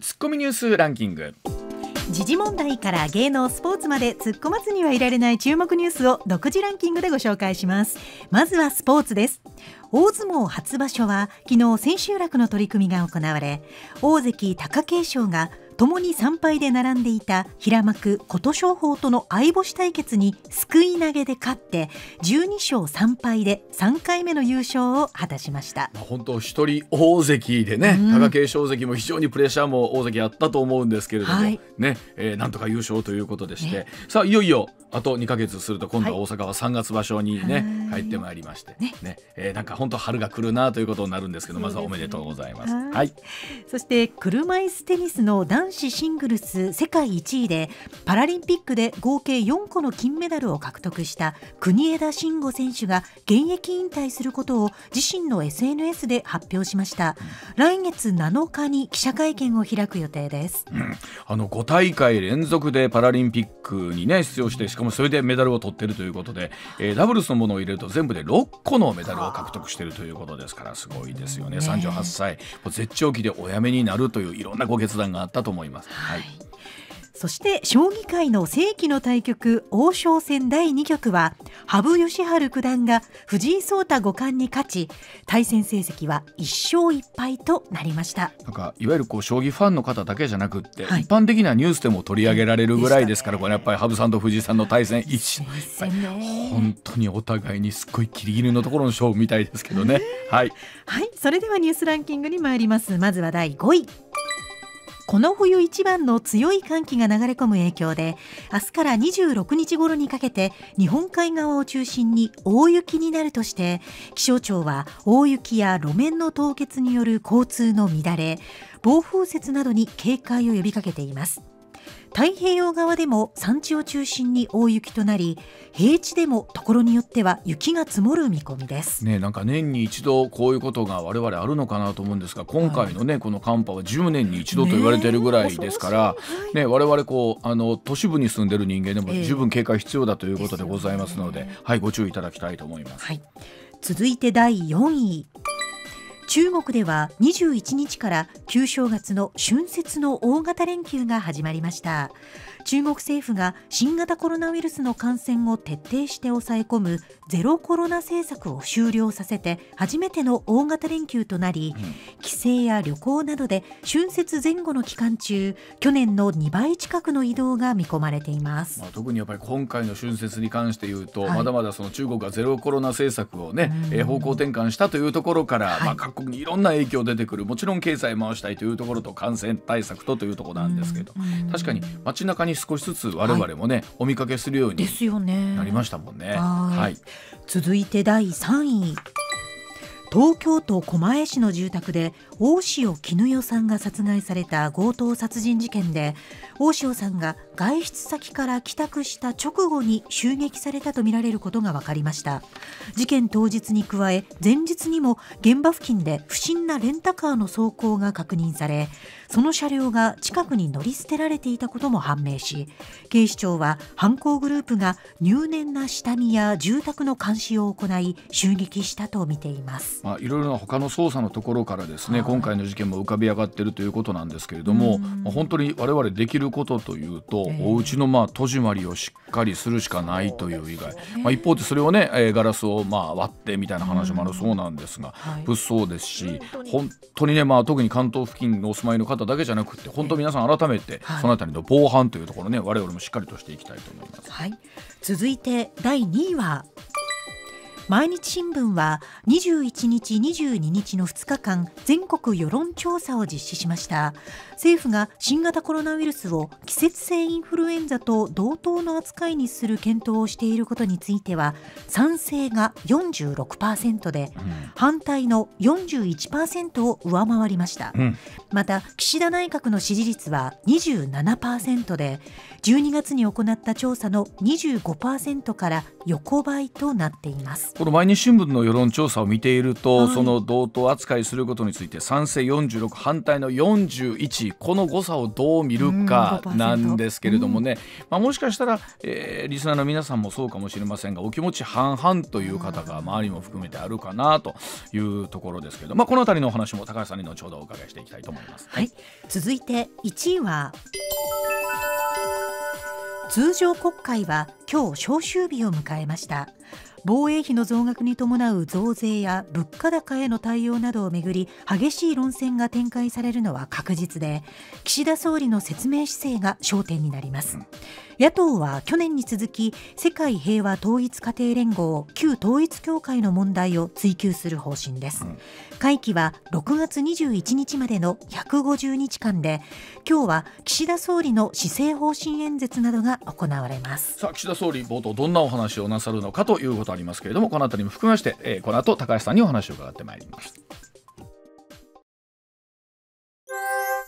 ツッコミニュースランキング時事問題から芸能スポーツまで突っ込まずにはいられない注目ニュースを独自ランキングでご紹介しますまずはスポーツです大相撲初場所は昨日千秋楽の取り組みが行われ大関貴景勝が共に3敗で並んでいた平幕琴勝峰との相星対決にすくい投げで勝って12勝3敗で3回目の優勝を果たしました本当一人大関でね、うん、貴景勝関も非常にプレッシャーも大関あったと思うんですけれども、はい、ね、えー、なんとか優勝ということでして、ね、さあいよいよあと2か月すると今度は大阪は3月場所にね、はい、入ってまいりましてねね、えー、なんか本当春が来るなということになるんですけどまずはおめでとうございます。はい、そして車いすテニスの男子シングルス世界1位でパラリンピックで合計4個の金メダルを獲得した国枝慎吾選手が現役引退することを自身の SNS で発表しました。来月7日に記者会見を開く予定です。うん、あの5大会連続でパラリンピックにね出場してかもそれでメダルを取ってるということで、えー、ダブルスのものを入れると全部で6個のメダルを獲得しているということですからすごいですよね38歳もう絶頂期でお辞めになるといういろんなご決断があったと思います。はいそして将棋界の世紀の対局王将戦第2局は羽生善治九段が藤井聡太五冠に勝ち対戦成績は1勝1敗となりましたなんかいわゆるこう将棋ファンの方だけじゃなくって、はい、一般的なニュースでも取り上げられるぐらいですから、これやっぱり羽生さんと藤井さんの対戦一本当にお互いにすっごいギリギリのところの勝負みたいですけどね。はい、はい、それではニュースランキングに参りますまずは第5位。この冬一番の強い寒気が流れ込む影響で明日から26日頃にかけて日本海側を中心に大雪になるとして気象庁は大雪や路面の凍結による交通の乱れ暴風雪などに警戒を呼びかけています太平洋側でも山地を中心に大雪となり平地でもところによっては雪が積もる見込みです、ね、なんか年に一度こういうことが我々あるのかなと思うんですが今回のね、はい、この寒波は10年に一度と言われているぐらいですから、ね、ね、我々こうあの都市部に住んでいる人間でも十分警戒必要だということでございますのでえーでね、はいご注意いただきたいと思います。はい、続いて第4位中国では21日から旧正月の春節の大型連休が始まりました中国政府が新型コロナウイルスの感染を徹底して抑え込むゼロコロナ政策を終了させて初めての大型連休となり、帰省や旅行などで春節前後の期間中去年の2倍近くの移動が見込まれています、まあ、特にやっぱり今回の春節に関して言うと、はい、まだまだその中国がゼロコロナ政策をね、え方向転換したというところから、はい、まあ、各国にいろんな影響出てくるもちろん経済回したいというところと感染対策とというところなんですけど、うんうん、確かに街中に少しずつ我々もね、はい、お見かけするようになりましたもんね。ねはい、はい、続いて第3位東京都狛江市の住宅で大塩衣与さんが殺害された強盗殺人事件で大塩さんが外出先から帰宅した直後に襲撃されたとみられることが分かりました事件当日に加え前日にも現場付近で不審なレンタカーの走行が確認されその車両が近くに乗り捨てられていたことも判明し警視庁は犯行グループが入念な下見や住宅の監視を行い襲撃したと見ています、まあ、いろいろな他の捜査のところからですね、はい、今回の事件も浮かび上がっているということなんですけれども、うん、本当に我々できることというと、お家のまあ戸締まりをしっかりするしかないという以外、まあ、一方でそれをね、えガラスをまあ割ってみたいな話もあるそうなんですが、物騒ですし本当にね、まあ、特に関東付近のお住まいの方だけじゃなくて本当皆さん改めてそのあたりの防犯というところね我々もしっかりとしていきたいと思います。はい、続いて第2位は毎日新聞は21日22日の2日間全国世論調査を実施しました政府が新型コロナウイルスを季節性インフルエンザと同等の扱いにする検討をしていることについては賛成が46%で、うん、反対の41%を上回りました、うん、また岸田内閣の支持率は27%で12月に行った調査の25%から横ばいとなっていますこの毎日新聞の世論調査を見ていると、はい、その同等扱いすることについて賛成46反対の41この誤差をどう見るかなんですけれどもね、まあ、もしかしたら、えー、リスナーの皆さんもそうかもしれませんがお気持ち半々という方が周りも含めてあるかなというところですけど、まあ、この辺りのお話も高橋さんに後ほどお伺いしていきたいと思います。はい、続いて1位は通常国会は今日召集日を迎えました。防衛費の増額に伴う増税や物価高への対応などをめぐり激しい論戦が展開されるのは確実で岸田総理の説明姿勢が焦点になります。野党は去年に続き世界平和統一家庭連合旧統一協会の問題を追及する方針です、うん、会期は6月21日までの150日間で今日は岸田総理の施政方針演説などが行われますさあ岸田総理冒頭どんなお話をなさるのかということありますけれどもこのあたりも含めまして、えー、この後高橋さんにお話を伺ってまいります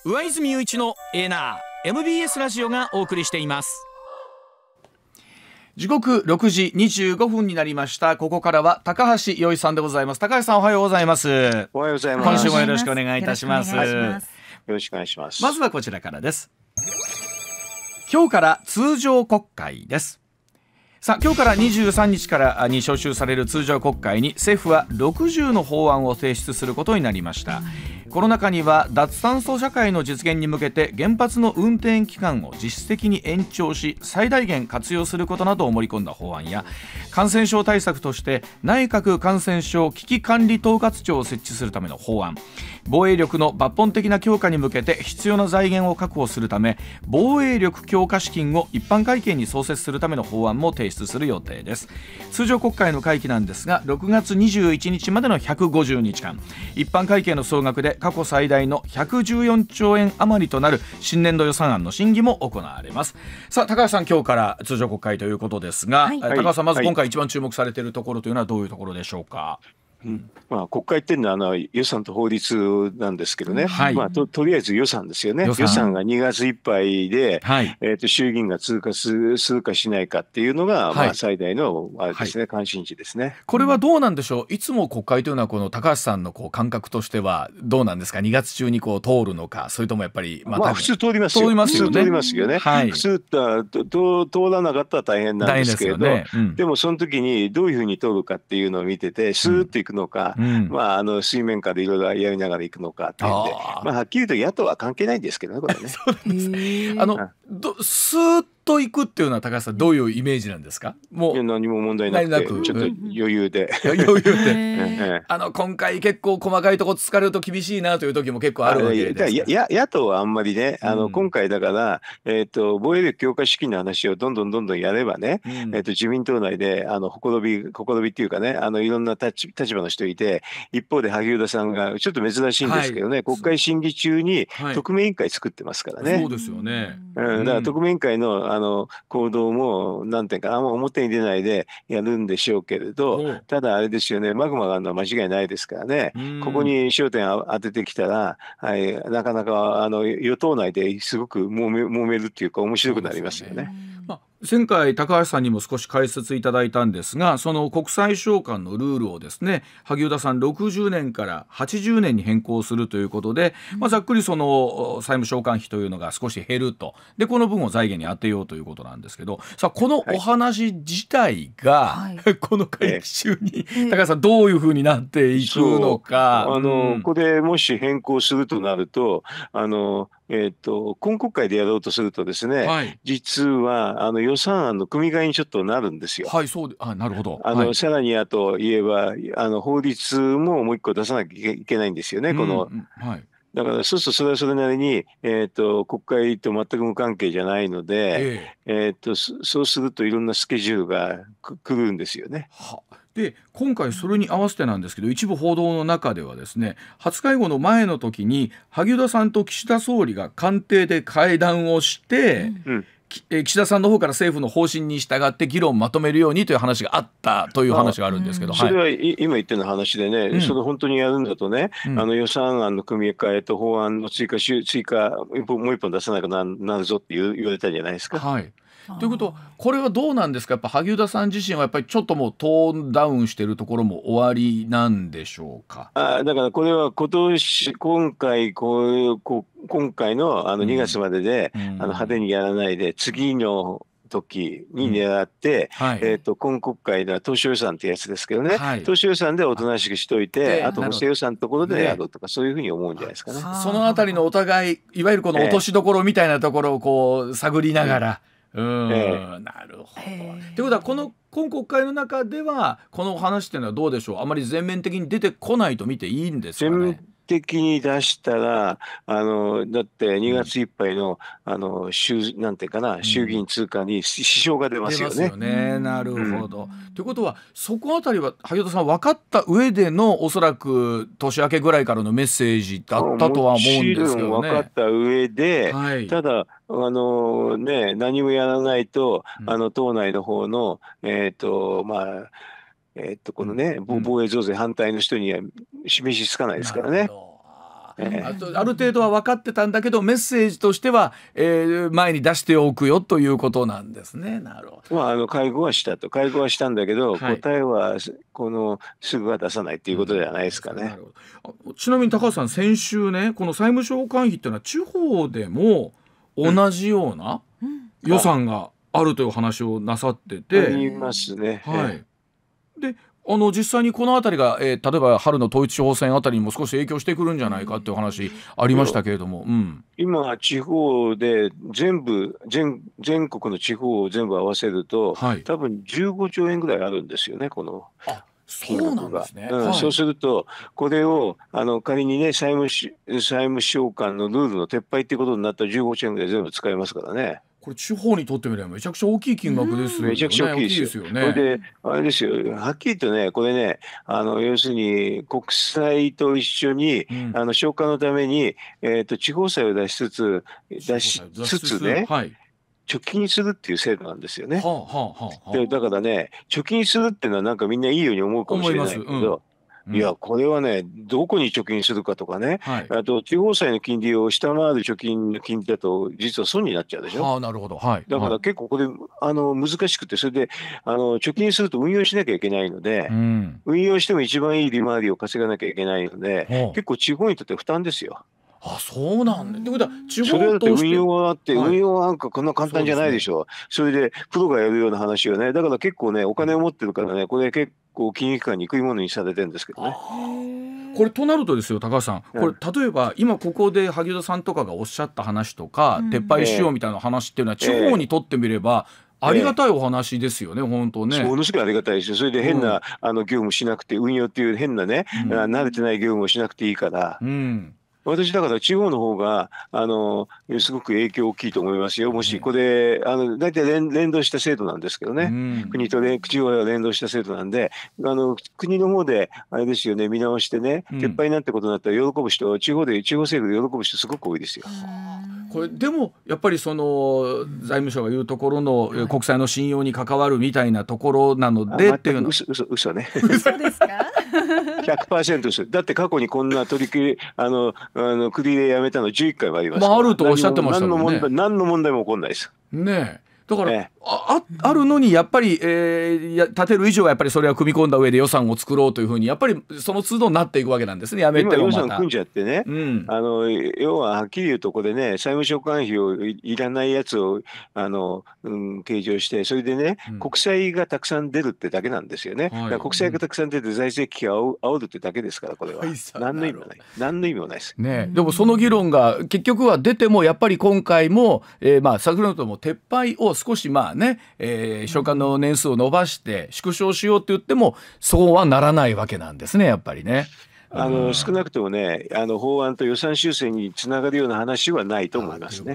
上泉雄一のエナー MBS ラジオがお送りしています時刻六時二十五分になりましたここからは高橋洋一さんでございます高橋さんおはようございますおはようございます今週もよろしくお願いいたしますよろしくお願いしますまずはこちらからです今日から通常国会ですさあ今日から二十三日からに召集される通常国会に政府は六十の法案を提出することになりました、うんコロナ禍には脱炭素社会の実現に向けて原発の運転期間を実質的に延長し最大限活用することなどを盛り込んだ法案や感染症対策として内閣感染症危機管理統括庁を設置するための法案防衛力の抜本的な強化に向けて必要な財源を確保するため防衛力強化資金を一般会計に創設するための法案も提出する予定です通常国会の会期なんですが6月21日までの150日間一般会計の総額で過去最大の114兆円余りとなる新年度予算案の審議も行われますさあ高橋さん今日から通常国会ということですが、はい、高橋さんまず今回一番注目されているところというのはどういうところでしょうか、はいうんまあ、国会っていうのはあの予算と法律なんですけどね、はい、まあと、とりあえず予算ですよね、予算予算が2月いっぱいで、はい、えーと、衆議院が通過するかしないかっていうのが、まあ、最大のあれですね、関心事ですねこれはどうなんでしょう、いつも国会というのは、この高橋さんのこう感覚としては、どうなんですか、2月中にこう通るのか、それともやっぱり、まあ、まあ、普通通りますよね、通りますよね、はい、普通と通らなかったら大変なんですけれど、でねうん、でもその時にどういうふうに通るかっていうのを見てて、スーッといくくのか、うん、まあ、あの水面下でいろいろやりながらいくのかっていうんで、あまあ、はっきりと野党は関係ないんですけどね、これね。そうなんですあのどスーッと行くっていうのは高橋さんどういうイメージなんですかもう何も問題なくちょっと余裕で 余裕であの今回結構細かいとこ疲れると厳しいなという時も結構あるわけですやや野党はあんまりねあの、今回だから、うん、えーと、防衛力強化資金の話をどんどんどんどんやればね、うん、えーと、自民党内であのほころびほころびっていうかねあのいろんな立立場の人いて一方で萩生田さんがちょっと珍しいんですけどね、はい、国会審議中に特命委員会作ってますからね。そうですよね、うんだから特命委員会のあの行動も何点かあんま表に出ないでやるんでしょうけれど、ただあれですよねマグマがあるのは間違いないですからね、ここに焦点を当ててきたら、はい、なかなかあの与党内ですごく揉め揉めるっていうか面白くなりますよね。前回高橋さんにも少し解説いただいたんですがその国際償還のルールをですね萩生田さん60年から80年に変更するということで、まあ、ざっくりその債務償還費というのが少し減るとでこの分を財源に充てようということなんですけどさあこのお話自体が、はい、この会期中に、高橋さんどういうふうになっていくのか。あの、うん、こでもし変更するとなるとあのえーと、今国会でやろうとするとですね、はい、実はあの予算案の組み替えにちょっとなるんですよ。はい、そうあなるほど、あの、さらにあと言えばあの法律ももう一個出さなきゃいけないんですよね、この。うんうん、はいだからそうするとそれはそれなりに、えーと、国会と全く無関係じゃないので、えー、えーとそうするといろんなスケジュールがくるんですよね。はで今回それに合わせてなんですけど一部報道の中ではですね初会合の前の時に萩生田さんと岸田総理が官邸で会談をして、うん、岸田さんの方から政府の方針に従って議論をまとめるようにという話があったという話があるんですけど、それは、い、今言ってる話でね、うん、それ本当にやるんだとね、うん、あの予算案の組み替えと法案の追加、追加もう一本出さなくなるぞって言われたんじゃないですか。はいということはこれはどうなんですかやっぱ萩生田さん自身はやっぱりちょっともうトーンダウンしてるところも終わりなんでしょうかあだからこれは今年今回こういうこ今回のあの2月までで、うん、あの派手にやらないで次の時に狙って、うんはい、えーと、今国会では当初予算ってやつですけどね、はい、当初予算でおとなしくしといて、あと補正予算のところでやろうとか、そういうふうに思うんじゃないですかね。そのあたりのお互い、いわゆるこの落としどころみたいなところをこう探りながら、えーうん、なるほど。ということはこの今国会の中ではこの話っていうのはどうでしょうあまり全面的に出てこないと見ていいんですかね。的に出したら、あのだって2月いっぱいの,、あの衆なんていうかな、衆議院通過に支障が出ますよね。よねなるほど、うん、ということは、そこあたりは萩生田さん、分かった上でのおそらく年明けぐらいからのメッセージだったとは思うんですけどね。分かった上で、はい、ただあのね、何もやらないと、あの党内の方の、えーとまあ、えー、っと、このね、うん、防衛増税反対の人には示しつかないですからね。あとある程度は分かってたんだけどメッセージとしては、えー、前に出しておくよということなんですね。なるほどまあ、あの会合はしたと会合はしたんだけど、はい、答えはこのすぐは出さないということではないですかね、うん、ちなみに高橋さん先週ねこの債務償還費っていうのは地方でも同じような予算があるという話をなさってて。ありますね。はいであの実際にこの辺りが、えー、例えば春の統一地方選あたりにも少し影響してくるんじゃないかっていう話ありましたけれども、うん、今、地方で全部全、全国の地方を全部合わせると、はい、多分15兆円ぐらいあるんですよね、この。そうすそうすると、これをあの仮にね債務、債務償還のルールの撤廃ということになったら、15兆円ぐらい全部使えますからね。これ地方にとってみればめちゃくちゃ大きい金額ですよね。めちゃくちゃ大きいですよね。これであれですよはっきりとねこれねあの要するに国債と一緒に、うん、あの消化のために、えーと、地方債を出しつつ出しつつね。はい貯金するっていう制度なんですよね。はあはあはあ、でだからね貯金するっていうのはなんかみんないいように思うかもしれないけど、うん、いや、これはね、どこに貯金するかとかね、はい、あと地方債の金利を下回る貯金の金利だと、実は損になっちゃうでしょ。あなるほど、はい、だから結構これ、あの難しくて、それであの貯金すると運用しなきゃいけないので、うん、運用しても一番いい利回りを稼がなきゃいけないので、結構、地方にとって負担ですよ。あそうなんだ。ってことは地方をして運用はあって、はい、運用はなんかこんな簡単じゃないでしょう、ね、それでプロがやるような話よねだから結構ねお金を持ってるからねこれ結構金融機関に食い物にされてるんですけどね。これとなるとですよ高橋さんこれ例えば今ここで萩生田さんとかがおっしゃった話とか、うん、撤廃しようみたいな話っていうのは地方にとってみれば、えーありがたいお話ですよね、ええ、本当ね。ものすごいありがたいですよ。それで変な、うん、あの業務しなくて、運用っていう変なね、うん、慣れてない業務をしなくていいから。うん私だから中央の方があのすごく影響大きいと思いますよ、もしこれ、あの大体連連動した制度なんですけどね、うん、国と中央が連動した制度なんで、あの国の方であれですよね、見直してね、撤廃なんてことになったら喜ぶ人、地方で、地方政府で喜ぶ人、すごく多いですよ。これでもやっぱりその財務省が言うところの国債の信用に関わるみたいなところなのでっていうの嘘嘘嘘ね嘘ですか 100%です。だって過去にこんな取り切り、あの、あの国でやめたの11回もあります。まあ、あるとおっしゃってましたもんね。何の問題も起こんないです。ねえ。だから、ああるのにやっぱり、えー、立てる以上はやっぱりそれは組み込んだ上で予算を作ろうというふうにやっぱりその都度なっていくわけなんですねやめてもまた予算組んじゃってね、うん、あの要ははっきり言うとこでね債務償還費をいらないやつをあの、うん、計上してそれでね、うん、国債がたくさん出るってだけなんですよね、はい、国債がたくさん出て財政危機を煽るってだけですからこれは、はい、何の意味もない何の意味もないです、ね、でもその議論が結局は出てもやっぱり今回も、えー、まあ昨年とも撤廃を少しまあね、えー、召喚の年数を伸ばして縮小しようって言ってもそうはならないわけなんですねやっぱりね。あの少なくともね、あの法案と予算修正につながるような話はないと思いますすね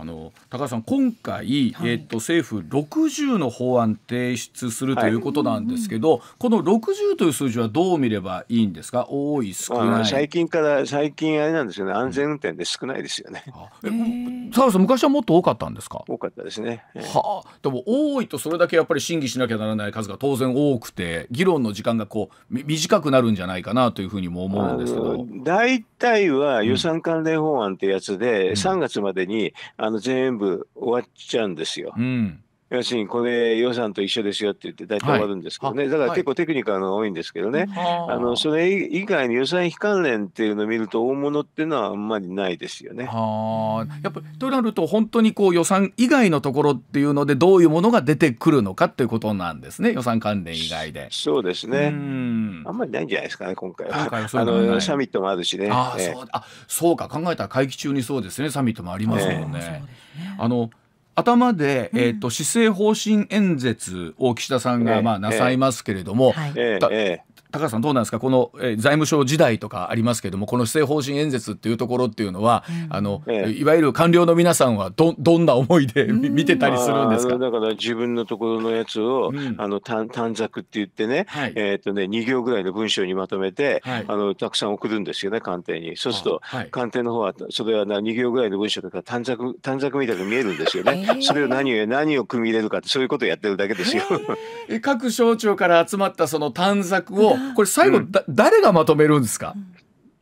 あの高橋さん、今回、はい、えーと、政府60の法案提出するということなんですけど、はい、この60という数字はどう見ればいいんですか、多い、少ない最近から、最近、あれなんですよね、安全運転で少ないですよね。うん、高橋さん、昔はもっと多かったんですか多かったですね、はあ、でも多いと、それだけやっぱり審議しなきゃならない数が当然多くて、議論の時間がこう短くなるんじゃないかなというふうにも思うんですけど。大体は予算関連法案ってやつで、うん、3月までに、あの全部終わっちゃうんですよ。うん要するにこれ予算と一緒ですよって言って大体終わるんですけどね、はい、だから結構テクニカルが多いんですけどね、はい、あのそれ以外に予算非関連っていうのを見ると大物っていうのはあんまりないですよね。はやっぱとなると本当にこう予算以外のところっていうのでどういうものが出てくるのかっていうことなんですね予算関連以外で。そうですねあんまりないんじゃないですかね今回は。回はあのサミットもあるしね。あ、えー、そうあそうか考えたら会期中にそうですねサミットもありますもんね。えー、ねあの頭で、えーと、施政方針演説を岸田さんが、まあ、なさいますけれども、ええ高橋さんどうなんですかこの、えー、財務省時代とかありますけれどもこの施政方針演説っていうところっていうのは、うん、あの、ええ、いわゆる官僚の皆さんはどどんな思いで見てたりするんですかだから自分のところのやつを、うん、あの短短冊って言ってね、はい、えっ、とね2行ぐらいの文章にまとめて、はい、あのたくさん送るんですよね官邸にそうすると、はい、官邸の方はそれはな2行ぐらいの文章とか短冊短冊みたいに見えるんですよね、えー、それを何を何を組み入れるかってそういうことをやってるだけですよ、えー、各省庁から集まったその短冊をこれ最後、うん、だ誰がまとめるんですか、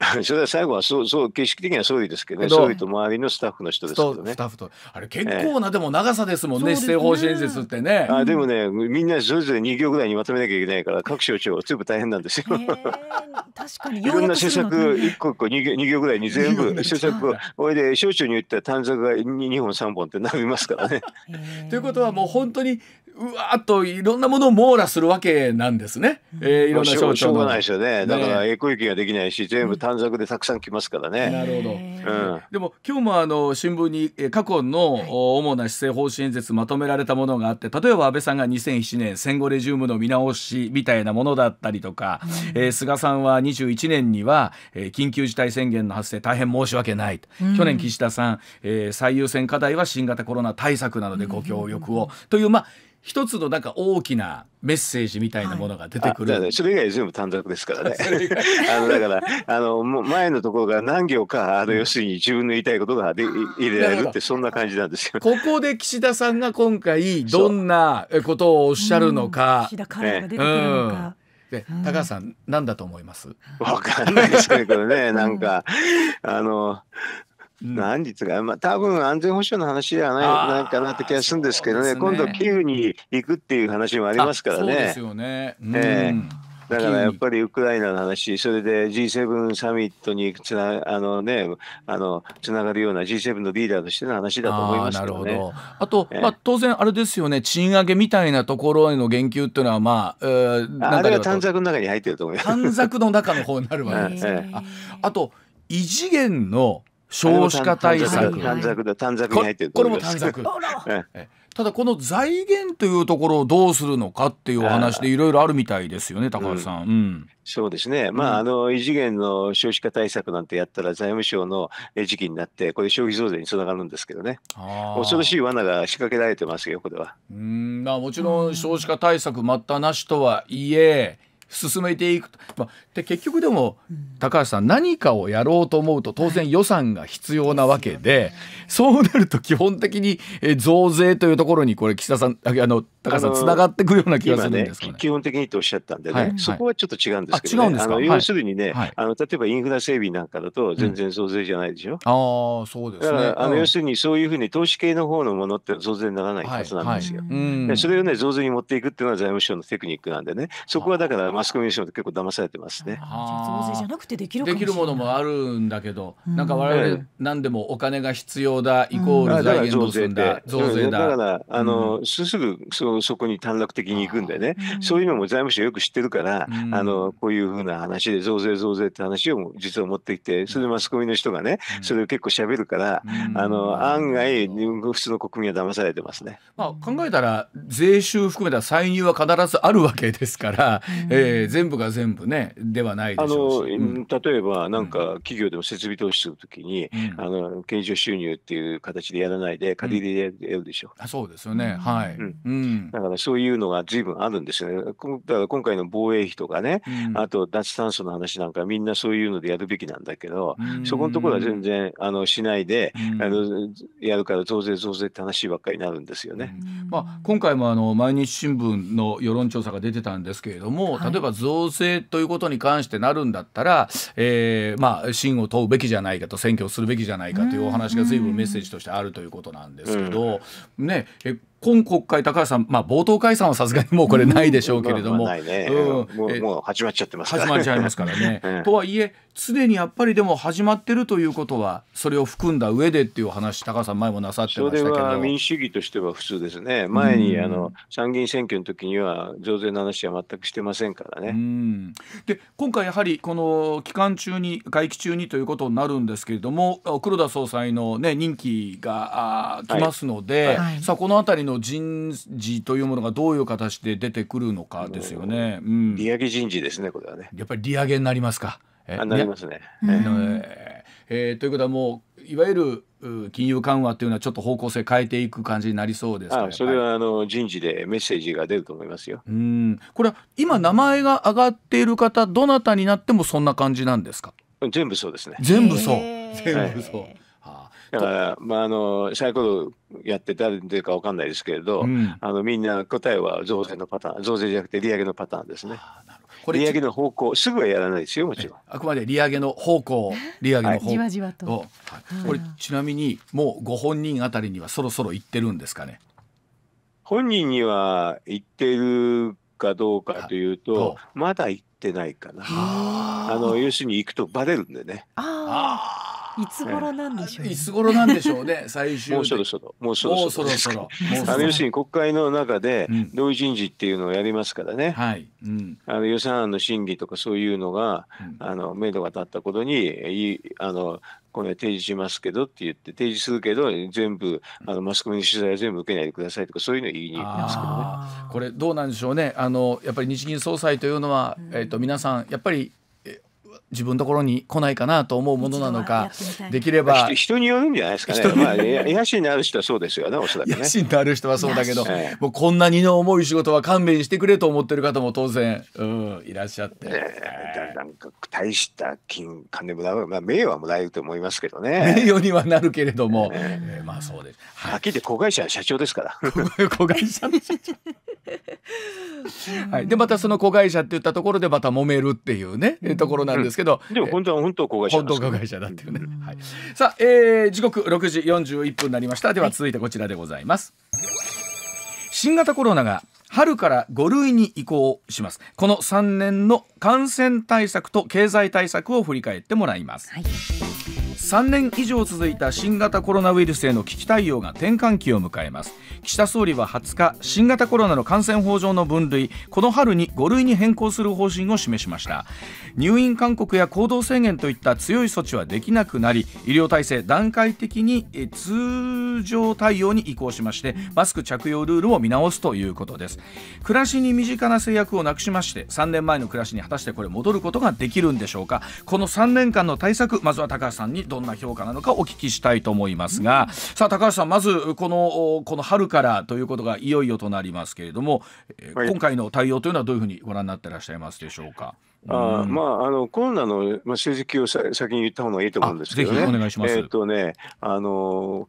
それは最後はそうそう形式的には総理ですけどね、総理と周りのスタッフの人ですけどね。スタッフと、あれ、結構な、でも長さですもんね、施政方針演説ってね。あでもね、みんなそれぞれ2行ぐらいにまとめなきゃいけないから、各省庁、は全部大変なんですよ。確かに いろんな政策、一個1個 2, 2行ぐらいに全部政策を、これで省庁によっては短冊が 2, 2本、3本って並びますからね。ということは、もう本当にうわーっといろんなものを網羅するわけなんですね。えー、いろんな省庁しょうがないですよね。だからエコ行きができないし、全部短冊でたくさん来ますからね。なるほど。うん、でも今日もあの新聞に過去の主な施政方針演説まとめられたものがあって、例えば安倍さんが2007年戦後レジームの見直しみたいなものだったりとか、うん、えー、菅さんは21年には、えー、緊急事態宣言の発生大変申し訳ないうん、去年岸田さん、えー、最優先課題は新型コロナ対策なのでご協力を、というまあ一つのなんか大きなメッセージみたいなものが出てくる、はいね、それ以外全部短冊ですからね あのだからあの前のところが何行かあの要するに自分の言いたいことがで入れられるってそんな感じなんですよここで岸田さんが今回どんなことをおっしゃるのか、うん、岸田カラーが出てくるのか、うんで、高橋さん、何だと思います。わかんないですね、これね、なんか、あの、何日か、まあ、多分安全保障の話ではないなんかなって気がするんですけどね、ね、今度キーウに行くっていう話もありますからね。ですよね、うん、えー、だからやっぱりウクライナの話、それで G7 サミットにつなあの、ね、あのつながるような G7 のリーダーとしての話だと思いますけど、ね、あと、えまあ、当然、あれですよね、賃上げみたいなところへの言及っていうのは、まあ、えー、あれは短冊の中に入ってると思います。短冊の中の方になるわけです、ね えー、ああと異次元の少子化対策短冊で短冊に入ってるこれも短冊ただこの財源というところをどうするのかっていうお話でいろいろあるみたいですよね高橋さん、うんそうですね、まあ、あの異次元の少子化対策なんてやったら、財務省の時期になって、これ、消費増税につながるんですけどね、恐ろしい罠が仕掛けられてますよ、これはうん、まあ、もちろん少子化対策待ったなしとはいえ、進めていくと、まあ、で結局でも高橋さん何かをやろうと思うと当然予算が必要なわけで、そうなると基本的に増税というところにこれ岸田さんあの高さん、つながってくるような気がするんですかね。ね基本的にとおっしゃったんでね、はい、そこはちょっと違うんですけど、ね、違うんですか要するにね、はい、あの、例えばインフラ整備なんかだと全然増税じゃないでしょ。うん、ああ、そうです、ね、だから、あの、要するにそういうふうに投資系の方のものって増税にならないはずなんですよ。はい、それをね、増税に持っていくっていうのは財務省のテクニックなんでね、そこはだからマスコミの人も結構騙されてますね。増税じゃなくてできるできるものもあるんだけど、なんか我々何でもお金が必要だ、イコール財源どうすんだ、増税だ。だから、あの、すぐ、そうそこに短絡的に行くんでね、うん、そういうのも財務省よく知ってるから、うん、あのこういうふうな話で増税増税って話を実は持ってきてそれでマスコミの人がねそれを結構しゃべるから、あの案外普通の国民は騙されてますね、まあ、考えたら税収含めた歳入は必ずあるわけですから、うん、えー、全部が全部ねではないでしょうし、あの例えばなんか企業でも設備投資するときに、あの経常収入っていう形でやらないで借り入れやるでしょう、あそうですよねはい、うんだからそういうのが随分あるんですよね。だから今回の防衛費とかね、うん、あと脱炭素の話なんかみんなそういうのでやるべきなんだけど、うん、そこのところは全然あのしないで、うん、あのやるから増税増税って話ばっかりになるんですよね。まあ、今回もあの毎日新聞の世論調査が出てたんですけれども、はい、例えば増税ということに関してなるんだったら、えー、まあ信を問うべきじゃないかと選挙するべきじゃないかというお話が随分メッセージとしてあるということなんですけど、ねえ今国会、高橋さん、まあ、冒頭解散はさすがにもうこれないでしょうけれども、もう始まっちゃってますから始まっちゃいますからね とはいえ、すでにやっぱりでも始まってるということは、それを含んだ上でっていう話、高橋さん、前もなさって民主主義としては普通ですね、前にあの参議院選挙の時には、増税の話は全くしてませんからね。で、今回、やはりこの期間中に、会期中にということになるんですけれども、黒田総裁の、ね、任期が来ますので、はい、さあ、このあたりの人事というものがどういう形で出てくるのかですよね。うん、利上げ人事ですねこれはね。やっぱり利上げになりますか。あなりますね。ええー、ということはもういわゆる金融緩和というのはちょっと方向性変えていく感じになりそうですかそれはあの人事でメッセージが出ると思いますよ。うんこれは今名前が挙がっている方どなたになってもそんな感じなんですか全部そうですね。全部そう。全部そう。だから、まあ、あのシャークやって誰に出るか分かんないですけれど、うん、あのみんな答えは増税のパターン増税じゃなくて利上げのパターンですね。これ利上げの方向すぐはやらないですよもちろんあくまで利上げの方向利上げの方向、じわじわと、はい、これちなみにもうご本人あたりにはそろそろ行ってるんですかね本人には行ってるかどうかというとまだ行ってないかなあの要するに行くとばれるんでねああいつ頃なんでしょう、ね、いつ頃なんでしょうね、最終。もうそろそろ、もうそろそろ。そろそろ。要するに国会の中で、同意人事っていうのをやりますからね。はい。うん、あの予算案の審議とか、そういうのが、あの、目処が立ったことに、い、いあの。これ提示しますけどって言って提示するけど全部あのマスコミの取材は全部受けないでくださいとかそういうのを言いに行きますけどね。これどうなんでしょうねあのやっぱり日銀総裁というのは、えっと皆さんやっぱり自分のところに来ないかなと思うものなのかできれば人によるんじゃないですかね、まあ、野心のある人はそうですよねおそらくね野心のある人はそうだけど、もうこんなにの重い仕事は勘弁してくれと思ってる方も当然、うん、いらっしゃって、えなんか大した金金もらう、まあ、名誉はもらえると思いますけどね名誉にはなるけれども、えー、えまあそうです、はっきり言って子会社は社長ですから 子会社の社長はい、でまたその子会社って言ったところでまた揉めるっていうね、うん、ところなんですけどでも本当は本当子会社本当子会社だっていうね、はい、さあ、えー、時刻6時41分になりましたでは続いてこちらでございます、はい、新型コロナが春から5類に移行しますこの3年の感染対策と経済対策を振り返ってもらいます、はい3年以上続いた新型コロナウイルスへの危機対応が転換期を迎えます岸田総理は20日新型コロナの感染法上の分類この春に5類に変更する方針を示しました入院勧告や行動制限といった強い措置はできなくなり医療体制段階的に通常対応に移行しましてマスク着用ルールを見直すということです暮らしに身近な制約をなくしまして3年前の暮らしに果たしてこれ戻ることができるんでしょうかこの3年間の対策まずは高橋さんにどうどんな評価なのかお聞きしたいと思いますが、さあ高橋さんまずこのこの春からということがいよいよとなりますけれども、はい、今回の対応というのはどういうふうにご覧になってらっしゃいますでしょうか。あ、うまあ、あのコロナの、まあ、正直を先に言った方がいいと思うんですけどね。ぜひお願いします。えっ、ー、とね、あの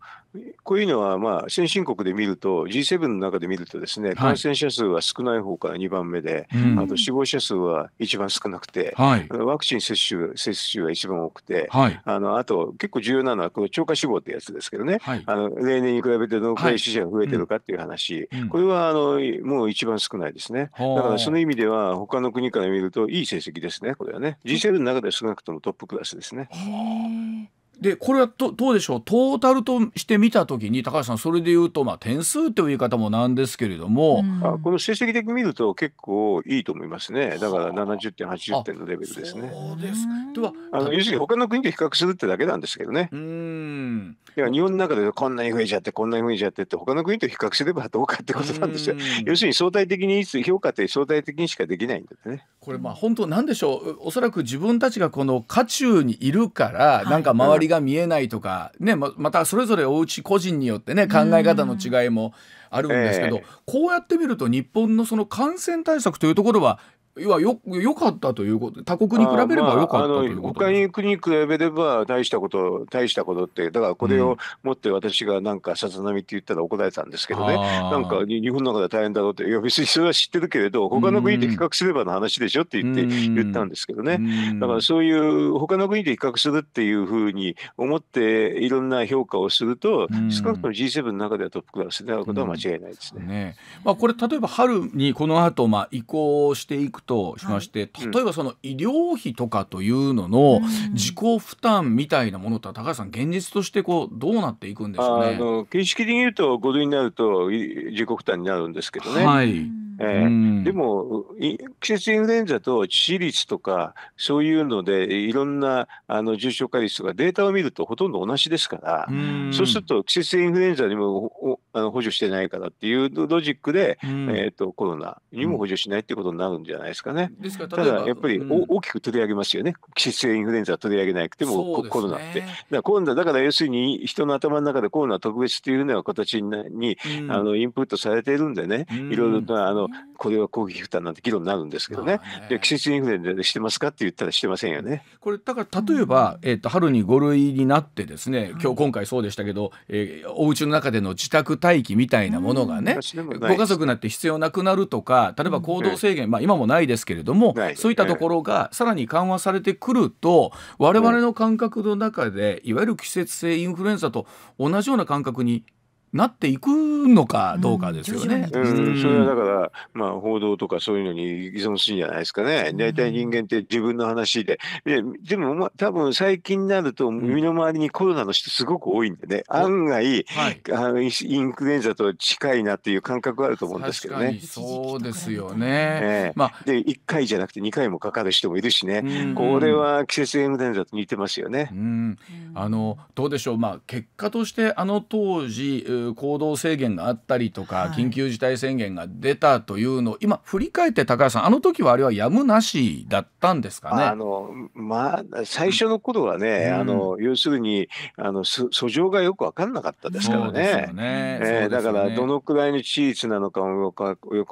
こういうのは、まあ、先進国で見ると、G7 の中で見るとですね、感染者数は少ない方から2番目で、はいあと死亡者数は一番少なくて、ワクチン接種接種は一番多くて、はい、あのあと結構重要なのは、この超過死亡ってやつですけどね、あの例年に比べてどのくらい死者が増えてるかっていう話、うん、これはあのもう一番少ないですね。だからその意味では、他の国から見るといい成績ですね、これはね。G7 の中では少なくともトップクラスですね。でこれはどうでしょうトータルとして見た時に高橋さんそれでいうと、まあ、点数という言い方もなんですけれども、あこの成績的に見ると結構いいと思いますねだから70点80点のレベルですね。そうですではあの要するに他の国と比較するってだけなんですけどね。うん。だか日本の中でこんなに増えちゃってこんなに増えちゃってって他の国と比較すればどうかってことなんですよ。要するに相対的に評価って相対的にしかできないんだよね。これまあ本当なんでしょうおそらく自分たちがこの渦中にいるから、なんか周りが見えないとか、ねままたそれぞれおうち個人によってね考え方の違いもあるんですけど、こうやってみると日本のその感染対策というところは要はよよかったということ他国に比べればよかったということ、他国に比べれば大したこと大したことってだからこれを持って私がなんかさざ波って言ったら怒られたんですけどね、なんか日本の中で大変だろうっていや別にそれは知ってるけれど他の国で比較すればの話でしょって言って、言ったんですけどね、だからそういう他の国で比較するっていうふうに思っていろんな評価をすると少なくとも G7 の中ではトップクラスであることは間違いないですね。ねまあ、これ例えば春にこの後まあ移行していくとしまして、はい、例えばその医療費とかというのの自己負担みたいなものとは、高橋さん現実としてこうどうなっていくんでしょうね。あの形式的に言うと5類になると自己負担になるんですけどね。はいえー、でも季節インフルエンザと致死率とかそういうのでいろんなあの重症化率とかデータを見るとほとんど同じですからそうすると季節インフルエンザにもあの補助してないからっていうロジックで、うん、えーと、コロナにも補助しないっていうことになるんじゃないですかね。ですから、ただやっぱり、うん、大きく取り上げますよね季節性インフルエンザ取り上げなくても、ね、コロナって。だからコロナだから要するに人の頭の中でコロナ特別っていうような形に、に、あのインプットされているんでね、いろいろとあのこれは公費負担なんて議論になるんですけどねで季節インフルエンザでしてますかって言ったらしてませんよね。これだから例えば、えーと、春に5類になってですね今日今回そうでしたけど、えー、お家の中での自宅待機みたいなものがね、ご家族になって必要なくなるとか例えば行動制限、まあ、今もないですけれども、そういったところがさらに緩和されてくると我々の感覚の中でいわゆる季節性インフルエンザと同じような感覚になっていくのかどうかですよね。うん、それはだから、まあ、報道とかそういうのに依存するんじゃないですかね。大体人間って自分の話で。ででも、まあ、多分最近になると、身の回りにコロナの人すごく多いんでね、うん、案外、はい、あの、インフルエンザと近いなっていう感覚あると思うんですけどね。そうですよね。ねまあ、で、1回じゃなくて2回もかかる人もいるしね、うん、これは季節インフルエンザと似てますよね。うん、あのどうでしょう、まあ、結果としてあの当時、行動制限があったりとか、緊急事態宣言が出たというのを、今、振り返って高橋さん、あの時はあれはやむなしだったんですかね。あのまあ、最初の頃はね、うん、あの要するにあの訴状がよく分かんなかったですからね、ねえー、だからどのくらいの致実なのかもよく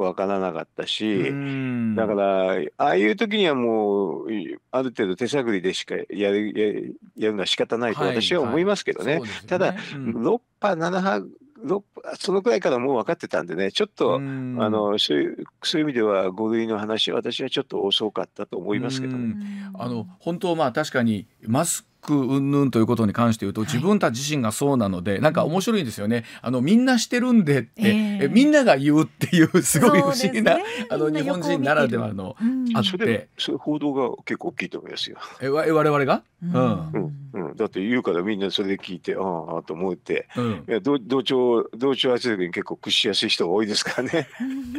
分からなかったし、うん、だから、ああいう時にはもう、ある程度手探りでしかやるやるのは仕方ないと私は思いますけどね。はいはいね、ただ、うん、波、7波、6そのくらいからもう分かってたんでね、ちょっとあのそういうそういう意味では5類の話、私はちょっと遅かったと思いますけどあの本当、まあ確かにマスク云々ということに関して言うと自分たち自身がそうなので、なんか面白いんですよねあのみんなしてるんでって、えー、みんなが言うっていうすごい不思議な、ね、あの日本人ならではの、あってそれいう報道が結構大きいと思いますよ。えわ我々が、うんうんうん、だって言うからみんなそれで聞いてああと思って、うん、いや同調同調圧力に結構屈しやすい人が多いですからね。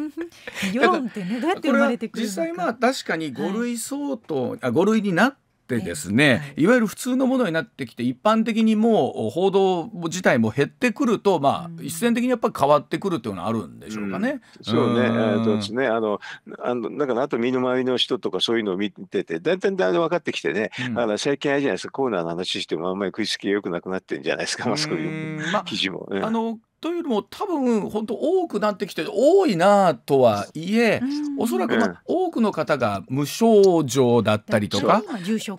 世論ってねどうやって生まれてくる実際まあ確かに5類相当、はい、あ5類になっってですね、いわゆる普通のものになってきて一般的にもう報道自体も減ってくると、まあ、一斉的にやっぱり変わってくるっていうのはあるんでしょうかね。うん、そうね,、えー、とですねあのあのんかあと身の回りの人とかそういうのを見ててだんだんだんだん分かってきてね、うん、あの最近あれじゃないですかコーナーの話してもあんまり食いつきがよくなくなってるんじゃないですかマスコミの記事も、ね、あのというのも多分本当多くなってきて多いなとはいえ、うおそらく、まあ、多くの方が無症状だったりとか重症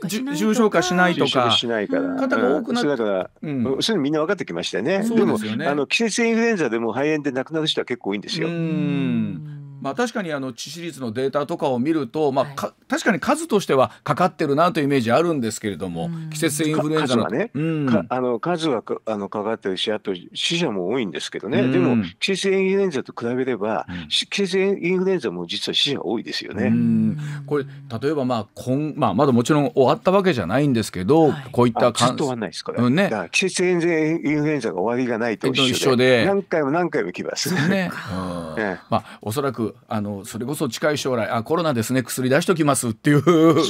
化しないとか方が多くなってうん、うん、それみんな分かってきましたよねでもあの季節性インフルエンザでも肺炎で亡くなる人は結構多いんですよ。うんまあ、確かにあの致死率のデータとかを見ると、まあ、はい、か確かに数としてはかかってるなというイメージあるんですけれども、季節性インフルエンザの数はね、うん、あの数があのかかってるし、あと死者も多いんですけどね、でも季節性インフルエンザと比べれば、季節性インフルエンザも実は死者多いですよね。これ例えばまあ今、まあ、まだもちろん終わったわけじゃないんですけど、はい、こういった感じ、うんね、季節性インフルエンザが終わりがないと一緒で、緒で何回も何回も来ますね。まあ、おそらくあのそれこそ近い将来あコロナですね薬出しときますっていう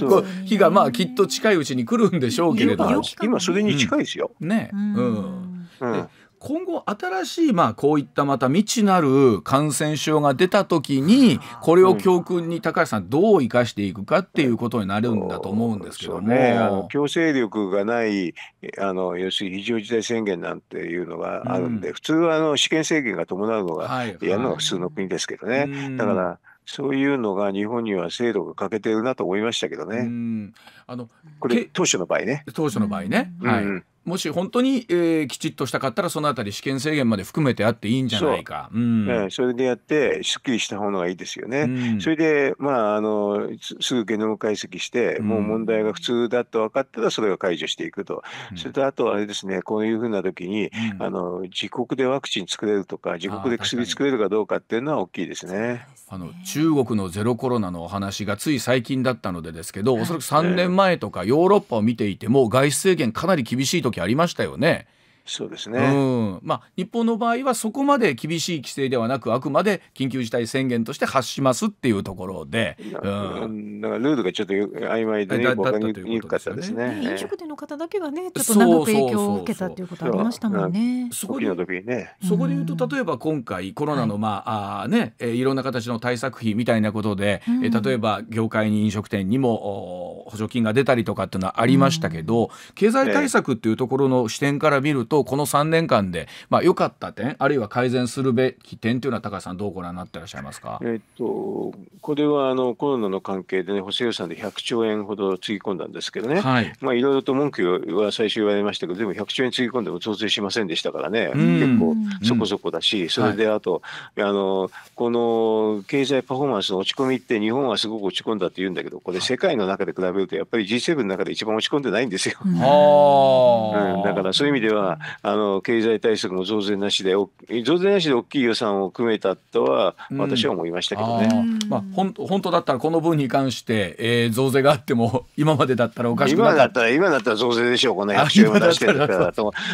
日がまあきっと近いうちに来るんでしょうけれども今それに近いですよ。ね。うん、うんうん今後新しいまあこういったまた未知なる感染症が出た時にこれを教訓に高橋さんどう生かしていくかっていうことになるんだと思うんですけども、ね、強制力がないあの要するに非常事態宣言なんていうのがあるんで、うん、普通はあの試験制限が伴うのが、やなのが普通の国ですけどね、はいはい、だから。そういうのが日本には制度が欠けてるなと思いましたけどね。あのこれ当初の場合ね。当初の場合ね。はい。もし本当に、えー、きちっとしたかったらそのあたり試験制限まで含めてあっていいんじゃないか。うん、それでやってすっきりした方がいいですよね。うん、それでまああのすぐゲノム解析して、うん、もう問題が普通だと分かったらそれを解除していくと。それとあとあれですねこういうふうな時に、あの自国でワクチン作れるとか自国で薬作れるかどうかっていうのは大きいですね。あの中国のゼロコロナのお話がつい最近だったのでですけど、おそらく3年前とかヨーロッパを見ていても外出制限かなり厳しい時ありましたよね。そうですね、うんまあ、日本の場合はそこまで厳しい規制ではなくあくまで緊急事態宣言として発しますっていうところで、うん、かルールがちょっと曖昧で、ね、だったということですねですね、飲食店の方だけがねちょっと長く影響を受けたっていうことありましたもんね。そこで言うと例えば今回コロナの、まああね、いろんな形の対策費みたいなことで、うん、例えば業界に飲食店にも補助金が出たりとかっていうのはありましたけど、経済対策っていうところの視点から見るとこをこの3年間で、まあ、良かった点、あるいは改善するべき点というのは、高橋さん、どうご覧になってらっしゃいますか、えっと、これはあのコロナの関係で、ね、補正予算で100兆円ほどつぎ込んだんですけどね、はい、まあ、いろいろと文句は最初言われましたけど、でも100兆円つぎ込んでも増税しませんでしたからね、結構そこそこだし、それであと、はい、あの、この経済パフォーマンスの落ち込みって、日本はすごく落ち込んだって言うんだけど、これ、世界の中で比べると、やっぱり G7 の中で一番落ち込んでないんですよ。うん、だからそういう意味では、あの経済対策も増税なしで増税なしで大きい予算を組めたとは私は思いましたけどね、うん、あまあ、ほん本当だったらこの分に関して、えー、増税があっても 今までだったらおかしくなか今だったら今だったら増税でしょうこの100兆円を出してるから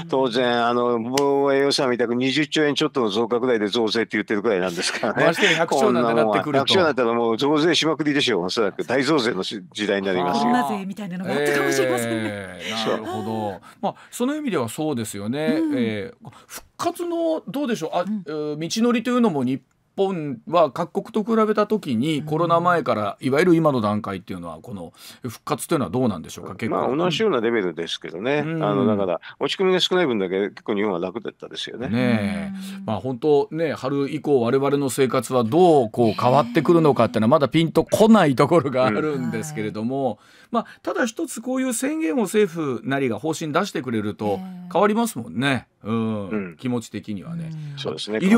当然あの防衛予算みたく20兆円ちょっとの増ぐらいで増税って言ってるくらいなんですからね。ま100兆なになってくると100兆ったらもう増税しまくりでしょうおそらく大増税の時代になりますよ。みたいなのがあったかもしれませんね。えー、なるほど、まあ、その意味ではそうですですよね、うん、えー、復活のどうでしょうあ、うん、道のりというのも日本は各国と比べた時にコロナ前からいわゆる今の段階っていうのはこの復活というのはどうなんでしょうか結構、まあ、同じようなレベルですけどね、うん、あのだから落ち込みが少ない分だけ結構日本は楽だったですよね。ねまあ、本当ね春以降我々の生活はどうこう変わってくるのかっていうのはまだピンとこないところがあるんですけれども、まあ、ただ一つこういう宣言を政府なりが方針出してくれると変わりますもんね、うん、うん、気持ち的にはね。そうですね医療、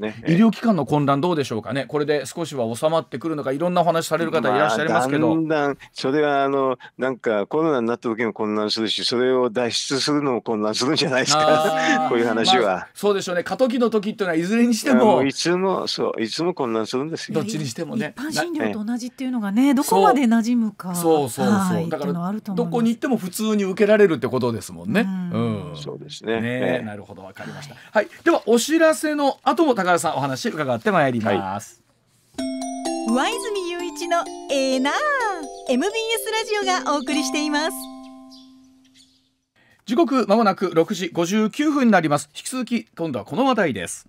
ね、医療機関の混乱どうでしょうかねこれで少しは収まってくるのかいろんなお話される方いらっしゃいますけど。まあ、だんだんそれはあのなんかコロナになった時も混乱するしそれを脱出するのも混乱するんじゃないですか こういう話は、まあ、そうでしょうね過渡期の時っていうのはいずれにしてもいつもそういつも混乱するんですよ。どっちにしてもね一般診療と同じっていうのがねどこまで馴染むか。そうそうそうだからどこに行っても普通に受けられるってことですもんね。うん、うん、そうですね、ね、なるほどわかりました、はい、ではお知らせの後も高田さんお話伺ってまいります。はい、上泉雄一のえー、な MBS ラジオがお送りしています。時刻まもなく6時59分になります。引き続き今度はこの話題です。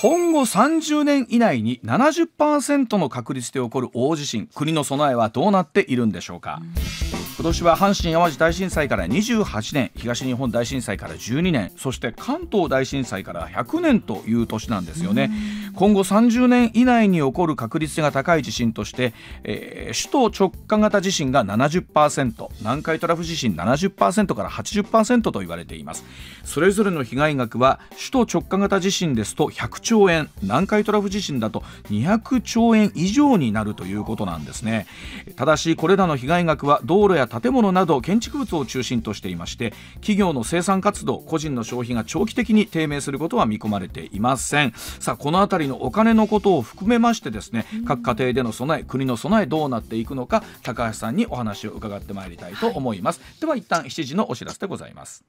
今後30年以内に70%の確率で起こる大地震国の備えはどうなっているんでしょうか、うん今年は阪神・淡路大震災から28年東日本大震災から12年そして関東大震災から100年という年なんですよね、今後30年以内に起こる確率が高い地震として、えー、首都直下型地震が70%南海トラフ地震70%から80%と言われていますそれぞれの被害額は首都直下型地震ですと100兆円南海トラフ地震だと200兆円以上になるということなんですねただしこれらの被害額は道路や建物など建築物を中心としていまして企業の生産活動個人の消費が長期的に低迷することは見込まれていませんさあこの辺りのお金のことを含めましてですね、各家庭での備え国の備えどうなっていくのか高橋さんにお話を伺ってまいりたいと思います、はい、では一旦7時のお知らせでございます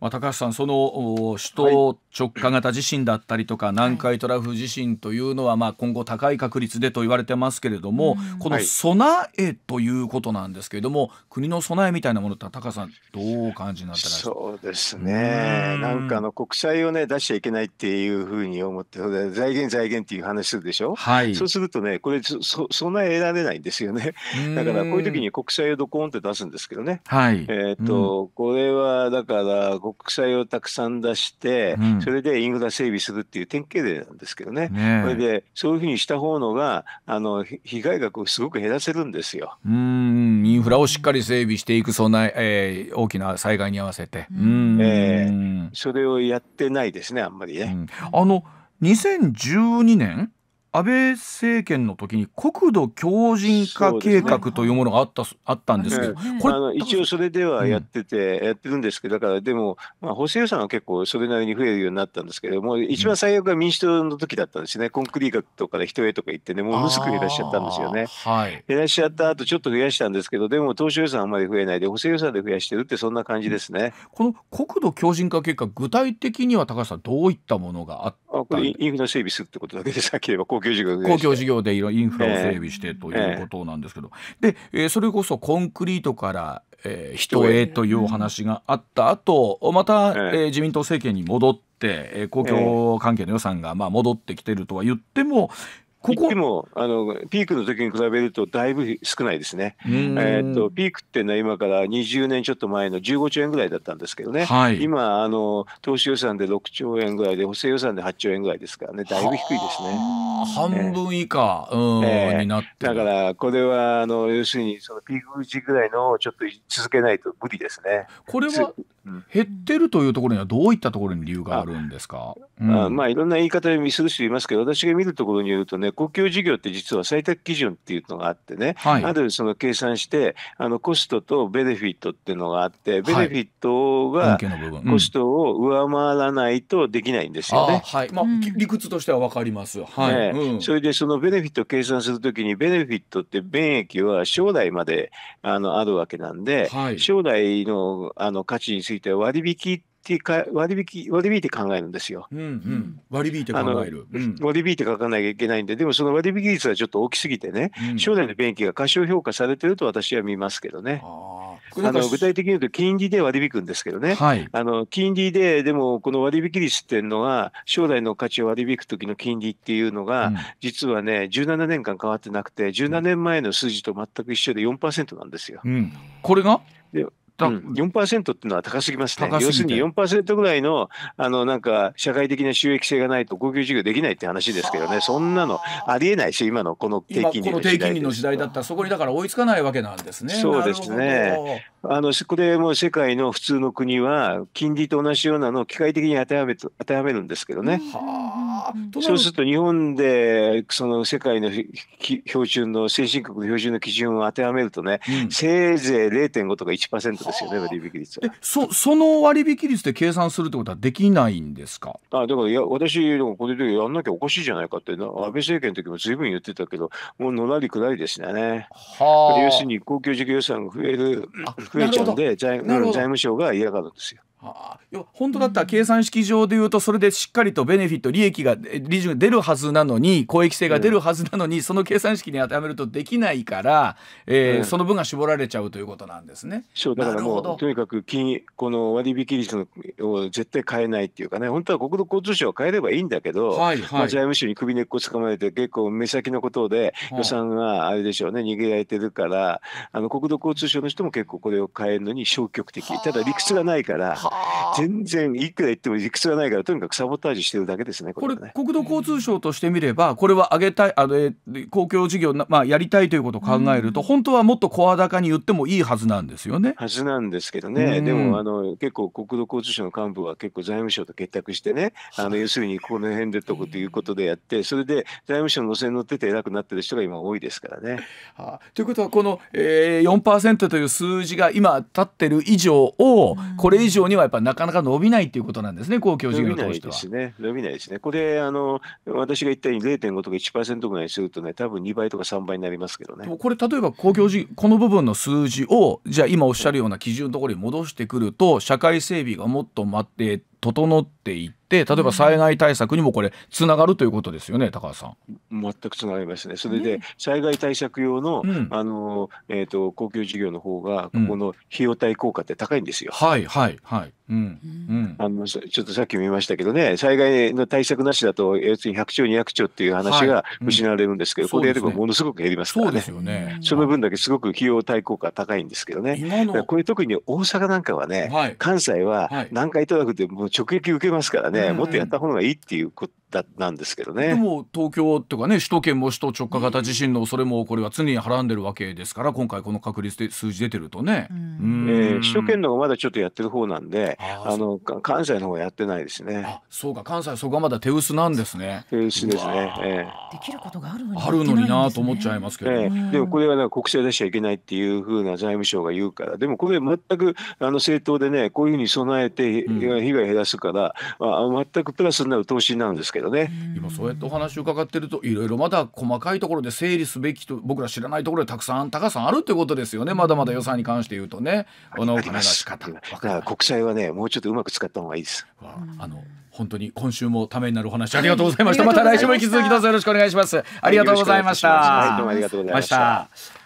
まあ、高橋さん、その首都直下型地震だったりとか南海トラフ地震というのはまあ今後高い確率でと言われてますけれども、この備えということなんですけれども、国の備えみたいなものって高さんどう感じになってらっしゃるそうですねなんかあの国債をね出しちゃいけないっていうふうに思って財源財源っていう話するでしょ、はい、そうするとねこれそ備えられないんですよねだからこういう時に国債をドコンって出すんですけどね、はい、えっ、ー、と、うん、これはだから国債をたくさん出して、うんそれでインフラ整備するっていう典型例なんですけどね、ねそれでそういうふうにした方のがあの被害額をすごく減らせるんですようんインフラをしっかり整備していく備ええー、大きな災害に合わせて、うん、えー、それをやってないですねあんまりね。うん、あの2012年安倍政権の時に国土強靭化計画というものがあった,、あったんですけど、これあの一応それではやってて、やってるんですけど、だからでも、まあ、補正予算は結構それなりに増えるようになったんですけども、一番最悪は民主党の時だったんですね、コンクリートから人へとか言ってね、もうむすく減らしちゃったんですよね。はい、減らしちゃった後ちょっと増やしたんですけど、でも当初予算あんまり増えないで、補正予算で増やしてるって、そんな感じですね、この国土強靭化計画、具体的には高橋さん、どういったものがあったんでインフラ整備するってことだけければ共事業で公共事業でいろインフラを整備してということなんですけど、で、えー、それこそコンクリートから、えー、人へというお話があった後また、えー、自民党政権に戻って。公共関係の予算がまあ戻ってきてるとは言っても、ここもあのピークの時に比べるとだいぶ少ないですね。えー、っとピークっていうのは今から20年ちょっと前の15兆円ぐらいだったんですけどね、はい、今あの投資予算で6兆円ぐらいで補正予算で8兆円ぐらいですからねだいぶ低いですね。半分以下、えー、えになってだからこれはあの要するにそのピーク時ぐらいのちょっと続けないと無理ですね。これは減ってるというところにはどういったところに理由があるんですか、うん、あまあいろんな言い方をする人いますけど私が見るところによるとね公共事業って実は採択基準っていうのがあってね、はい、その計算して、あのコストとベネフィットっていうのがあって、ベネフィットがコストを上回らないとできないんですよね。はい、うん、まあ、理屈としては分かります。はいねうん、それでそのベネフィットを計算するときに、ベネフィットって便益は将来まであのあるわけなんで、はい、将来のあの価値については割引って引か割引割引いて考えるんですよ。うんうん、割引いて考える、うん、割引いて書かなきゃいけないんででもその割引率はちょっと大きすぎてね、うん、将来の便益が過小評価されてると私は見ますけどね。あの具体的に言うと金利で割引くんですけどね、はい、あの金利ででもこの割引率っていうのは将来の価値を割引く時の金利っていうのが、うん、実はね17年間変わってなくて17年前の数字と全く一緒で4%なんですよ。うん、これがでうん、4%っていうのは高すぎますね。す要するに4%ぐらいの、あの、なんか、社会的な収益性がないと、公共事業できないって話ですけどね、そんなのありえないし、今のこの低金利の時代。この低金利の時代だったら、そこにだから追いつかないわけなんですね。そうですね。あの、これも世界の普通の国は、金利と同じようなのを機械的に当てはめ当てはめるんですけどね。そうすると、日本で、その世界の標準の、先進国の標準の基準を当てはめるとね、うん、せいぜい0.5とか1%ですよね、割引率は。そその割引率で計算するってことはできないんですかあだからいや、私、でもこれでやんなきゃおかしいじゃないかって、安倍政権の時もずいぶん言ってたけど、もうのらりくらりですね。はあ。要するに公共事業予算が増える、増えちゃうんで、財務省が嫌がるんですよ。あ、本当だったら計算式上でいうとそれでしっかりとベネフィット利益が利潤が出るはずなのに公益性が出るはずなのに、その計算式に当てはめるとできないから、えー、うん、その分が絞られちゃうということなんですね。そうだからもうとにかく金この割引率を絶対変えないっていうかね本当は国土交通省は変えればいいんだけど、はいはいまあ、財務省に首根っこつかまれて結構目先のことで予算があれでしょうね、は逃げられてるからあの国土交通省の人も結構これを変えるのに消極的ただ理屈がないから。は全然いくら言っても理屈がないからとにかくサボタージュしてるだけですねこれ、ね、国土交通省としてみればこれは上げたいあの公共事業、まあ、やりたいということを考えると、うん、本当はもっと声高に言ってもいいはずなんですよね。はずなんですけどね、うん、でもあの結構国土交通省の幹部は結構財務省と結託してねあの要するにこの辺でとこということでやってそれで財務省の路線に乗ってて偉くなってる人が今多いですからね。はあ、ということはこの、えー、4%という数字が今立ってる以上をこれ以上にはやっぱなかなか伸びないていうことなんですね、公共事業としては。伸びないですね、伸びないですね。これ、あの私が言ったように0.5とか1%ぐらいするとね、多分2倍とか3倍になりますけどね。これ、例えば公共事業、この部分の数字を、じゃあ今おっしゃるような基準のところに戻してくると、社会整備がもっと待って、整っていって例えば災害対策にもこれつながるということですよね高橋さん。全くつながりますね。それで災害対策用の、うん、あのえっ、ー、と公共事業の方がここの費用対効果って高いんですよ。はいはいはい。うん、あのちょっとさっき見ましたけどね災害の対策なしだと要するに100兆200兆っていう話が失われるんですけど、はいうん、これやればものすごく減りますからね、そうですよねその分だけすごく費用対効果高いんですけどねこれ特に大阪なんかはね、はい、関西は南海トラフて、もう直撃受けますからね、はい、もっとやった方がいいっていうことだなんですけどねでも東京とかね首都圏も首都直下型地震の恐れもこれは常にはらんでるわけですから今回この確率で数字出てるとね、うえー、首都圏の方がまだちょっとやってる方なんであの関西の方がやってないですねそうか関西そこはまだ手薄なんですね手薄ですね、えー、できることがあるのに、ね、あるのになと思っちゃいますけど、えー、でもこれは、ね、国政出しちゃいけないっていうふうな財務省が言うからでもこれ全くあの政党でねこういうふうに備えて被害減らすから、うん、まあ、全くプラスになる投資なんですけどどね今そうやってお話伺ってるといろいろまだ細かいところで整理すべきと僕ら知らないところでたくさん高さんあるってことですよねまだまだ予算に関して言うとねこのお金の仕方だから国債はねもうちょっとうまく使った方がいいです。あの本当に今週もためになるお話ありがとうございました。また来週も引き続きどうぞよろしくお願いします。ありがとうございました。どうもありがとうございました。